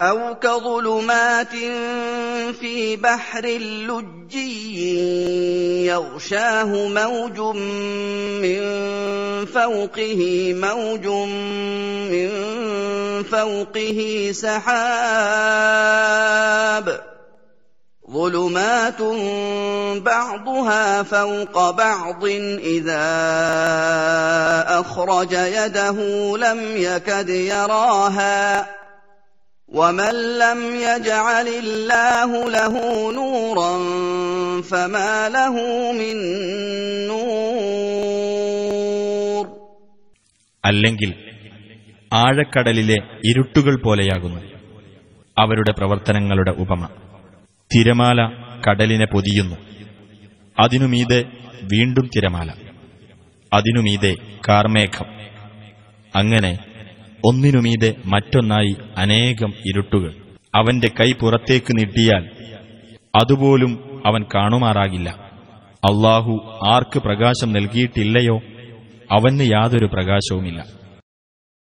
أو كظلمات في بحر لجي يغشاه موج من فوقه موج من فوقه سحاب ظلمات بعضها فوق بعض إذا أخرج يده لم يكد يراها ومن لم يجعل الله له نورا فما له من نور അല്ലെങ്കിൽ ആഴക്കടലിലെ ഇരുട്ടുകൾ പോലെയാകുന്നു അവരുടെ പ്രവർത്തനങ്ങളുടെ ഉപമ തിരമാല കടലിനെ പൊതിയുന്നു അതിനുമീതെ വീണ്ടും തിരമാല അതിനുമീതെ കാർമേഘം അങ്ങനെ ഒന്നിനുമീതെ മറ്റൊന്നായി അനേകം ഇരുട്ടുകൾ അവന്റെ കൈ പുറത്തേക്ക് നീട്ടിയാൽ അതുപോലും അവൻ കാണുമാറാകില്ല അള്ളാഹു ആർക്ക് പ്രകാശം നൽകിയിട്ടില്ലയോ അവന് യാതൊരു പ്രകാശവുമില്ല